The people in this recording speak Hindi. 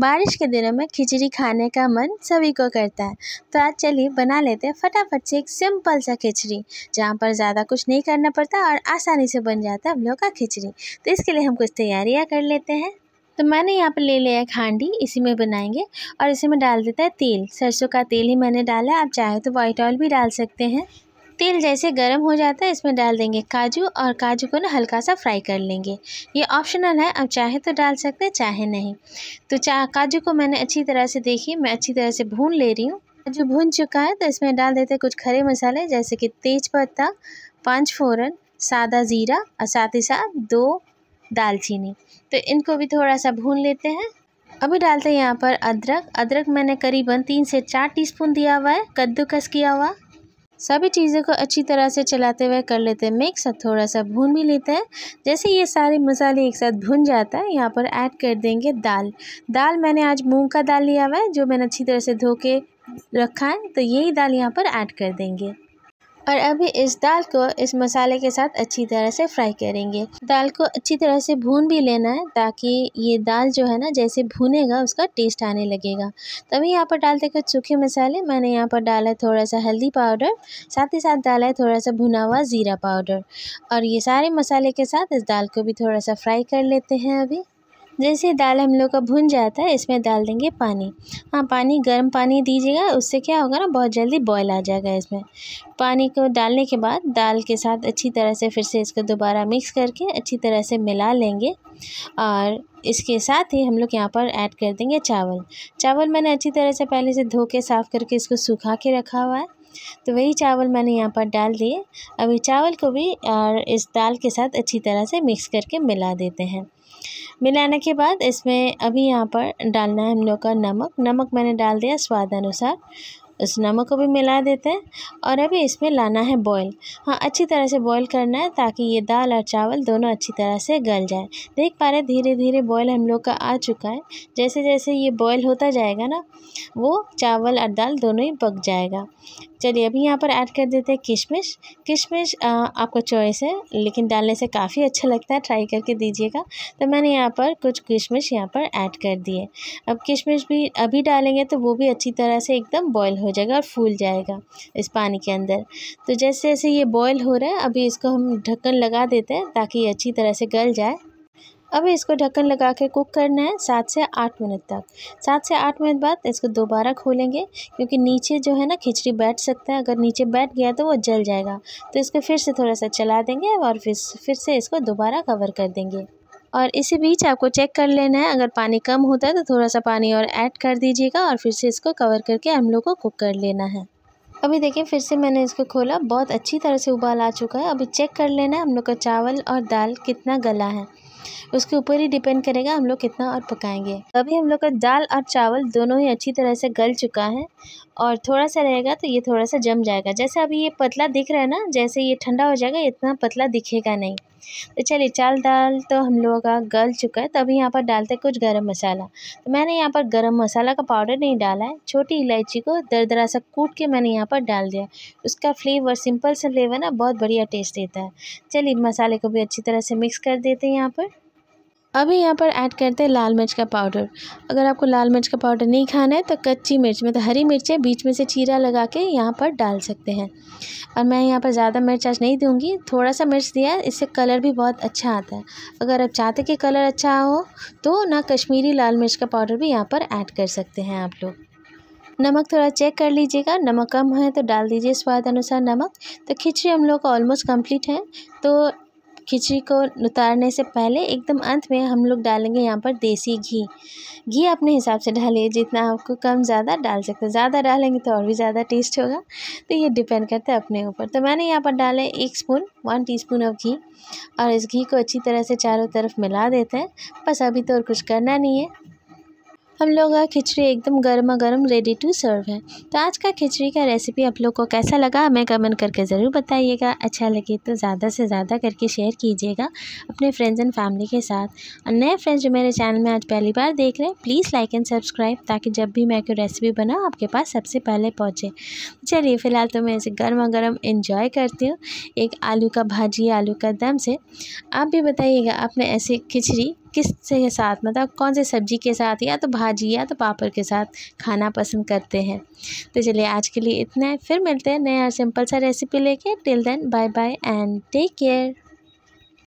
बारिश के दिनों में खिचड़ी खाने का मन सभी को करता है तो आज चलिए बना लेते हैं फटाफट से एक सिंपल सा खिचड़ी जहाँ पर ज़्यादा कुछ नहीं करना पड़ता और आसानी से बन जाता है हम लोग का खिचड़ी तो इसके लिए हम कुछ तैयारियाँ कर लेते हैं तो मैंने यहाँ पर ले लिया एक हांडी इसी में बनाएंगे और इसी में डाल देता है तेल सरसों का तेल ही मैंने डाला आप चाहे तो वाइट ऑयल भी डाल सकते हैं तेल जैसे गर्म हो जाता है इसमें डाल देंगे काजू और काजू को ना हल्का सा फ्राई कर लेंगे ये ऑप्शनल है आप चाहे तो डाल सकते हैं चाहे नहीं तो चा काजू को मैंने अच्छी तरह से देखी मैं अच्छी तरह से भून ले रही हूँ काजू भून चुका है तो इसमें डाल देते हैं कुछ खड़े मसाले जैसे कि तेज पत्ता पाँच फ़ोरन सादा ज़ीरा और साथ ही साथ दो दालचीनी तो इनको भी थोड़ा सा भून लेते हैं अभी डालते हैं यहाँ पर अदरक अदरक मैंने करीबन तीन से चार टीस्पून दिया हुआ है कद्दूकस किया हुआ सभी चीज़ों को अच्छी तरह से चलाते हुए कर लेते हैं मिक्स और थोड़ा सा भून भी लेते हैं जैसे ये सारे मसाले एक साथ भून जाता है यहाँ पर ऐड कर देंगे दाल दाल मैंने आज मूंग का दाल लिया हुआ है जो मैंने अच्छी तरह से धो के रखा है तो यही दाल यहाँ पर ऐड कर देंगे और अभी इस दाल को इस मसाले के साथ अच्छी तरह से फ्राई करेंगे दाल को अच्छी तरह से भून भी लेना है ताकि ये दाल जो है ना जैसे भूनेगा उसका टेस्ट आने लगेगा तभी यहाँ पर डालते कुछ सूखे मसाले मैंने यहाँ पर डाला है थोड़ा सा हल्दी पाउडर साथ ही साथ डाला है थोड़ा सा भुना हुआ ज़ीरा पाउडर और ये सारे मसाले के साथ इस दाल को भी थोड़ा सा फ्राई कर लेते हैं अभी जैसे दाल हम लोग का भुन जाता है इसमें डाल देंगे पानी हाँ पानी गर्म पानी दीजिएगा उससे क्या होगा ना बहुत जल्दी बॉयल आ जाएगा इसमें पानी को डालने के बाद दाल के साथ अच्छी तरह से फिर से इसको दोबारा मिक्स करके अच्छी तरह से मिला लेंगे और इसके साथ ही हम लोग यहाँ पर ऐड कर देंगे चावल चावल मैंने अच्छी तरह से पहले से धो के साफ़ करके इसको सूखा के रखा हुआ है तो वही चावल मैंने यहाँ पर डाल दिए अभी चावल को भी और इस दाल के साथ अच्छी तरह से मिक्स करके मिला देते हैं मिलाने के बाद इसमें अभी यहाँ पर डालना है हम लोग का नमक नमक मैंने डाल दिया स्वाद अनुसार उस नमक को भी मिला देते हैं और अभी इसमें लाना है बॉईल हाँ अच्छी तरह से बॉईल करना है ताकि ये दाल और चावल दोनों अच्छी तरह से गल जाए देख पा रहे धीरे धीरे बॉईल हम लोग का आ चुका है जैसे जैसे ये बॉईल होता जाएगा ना वो चावल और दाल दोनों ही पक जाएगा चलिए अभी यहाँ पर ऐड कर देते हैं किशमिश किशमिश आपका चॉइस है लेकिन डालने से काफ़ी अच्छा लगता है ट्राई करके दीजिएगा तो मैंने यहाँ पर कुछ किशमिश यहाँ पर ऐड कर दिए अब किशमिश भी अभी डालेंगे तो वो भी अच्छी तरह से एकदम बॉयल हो जाएगा और फूल जाएगा इस पानी के अंदर तो जैसे जैसे ये बॉयल हो रहा है अभी इसको हम ढक्कन लगा देते हैं ताकि अच्छी तरह से गल जाए अब इसको ढक्कन लगा के कुक करना है सात से आठ मिनट तक सात से आठ मिनट बाद इसको दोबारा खोलेंगे क्योंकि नीचे जो है ना खिचड़ी बैठ सकता है अगर नीचे बैठ गया तो वो जल जाएगा तो इसको फिर से थोड़ा सा चला देंगे और फिर फिर से इसको दोबारा कवर कर देंगे और इसी बीच आपको चेक कर लेना है अगर पानी कम होता है तो थोड़ा सा पानी और ऐड कर दीजिएगा और फिर से इसको कवर करके हम लोग को कुक कर लेना है अभी देखिए फिर से मैंने इसको खोला बहुत अच्छी तरह से उबाल आ चुका है अभी चेक कर लेना है हम लोग का चावल और दाल कितना गला है उसके ऊपर ही डिपेंड करेगा हम लोग कितना और पकाएंगे अभी हम लोग का दाल और चावल दोनों ही अच्छी तरह से गल चुका है और थोड़ा सा रहेगा तो ये थोड़ा सा जम जाएगा जैसे अभी ये पतला दिख रहा है ना जैसे ये ठंडा हो जाएगा इतना पतला दिखेगा नहीं तो चलिए चाल दाल तो हम लोगों का गल चुका है तो अभी यहाँ पर डालते हैं कुछ गरम मसाला तो मैंने यहाँ पर गरम मसाला का पाउडर नहीं डाला है छोटी इलायची को दरदरा सा कूट के मैंने यहाँ पर डाल दिया उसका फ्लेवर सिंपल सा फ्लेवर ना बहुत बढ़िया टेस्ट देता है चलिए मसाले को भी अच्छी तरह से मिक्स कर देते हैं यहाँ पर अभी यहाँ पर ऐड करते हैं लाल मिर्च का पाउडर अगर आपको लाल मिर्च का पाउडर नहीं खाना है तो कच्ची मिर्च मतलब हरी मिर्चें बीच में से चीरा लगा के यहाँ पर डाल सकते हैं और मैं यहाँ पर ज़्यादा मिर्च आज नहीं दूँगी थोड़ा सा मिर्च दिया है इससे कलर भी बहुत अच्छा आता है अगर आप चाहते कि कलर अच्छा हो तो ना कश्मीरी लाल मिर्च का पाउडर भी यहाँ पर ऐड कर सकते हैं आप लोग नमक थोड़ा चेक कर लीजिएगा नमक कम है तो डाल दीजिए स्वाद अनुसार नमक तो खिचड़ी हम लोग का ऑलमोस्ट कंप्लीट है तो खिचड़ी को उतारने से पहले एकदम अंत में हम लोग डालेंगे यहाँ पर देसी घी घी अपने हिसाब से डालिए जितना आपको कम ज़्यादा डाल सकते हैं ज़्यादा डालेंगे तो और भी ज़्यादा टेस्ट होगा तो ये डिपेंड करता है अपने ऊपर तो मैंने यहाँ पर डाले एक spoon one teaspoon of ghee और इस घी को अच्छी तरह से चारों तरफ मिला देते हैं बस अभी तो और कुछ करना नहीं है हम लोग का खिचड़ी एकदम गर्मा गर्म रेडी टू सर्व है तो आज का खिचड़ी का रेसिपी आप लोग को कैसा लगा हमें कमेंट करके ज़रूर बताइएगा अच्छा लगे तो ज़्यादा से ज़्यादा करके शेयर कीजिएगा अपने फ्रेंड्स एंड फैमिली के साथ और नए फ्रेंड्स जो मेरे चैनल में आज पहली बार देख रहे हैं प्लीज़ लाइक एंड सब्सक्राइब ताकि जब भी मैं कोई रेसिपी बनाऊँ आपके पास सबसे पहले पहुँचे चलिए फ़िलहाल तो मैं इसे गर्मा गर्म इन्जॉय करती हूँ एक आलू का भाजी आलू का दम से आप भी बताइएगा आपने ऐसे खिचड़ी किस के साथ मतलब कौन से सब्ज़ी के साथ या तो भाजी या तो पापड़ के साथ खाना पसंद करते हैं तो चलिए आज के लिए इतना है फिर मिलते हैं नया सिंपल सा रेसिपी लेके till then bye bye and take care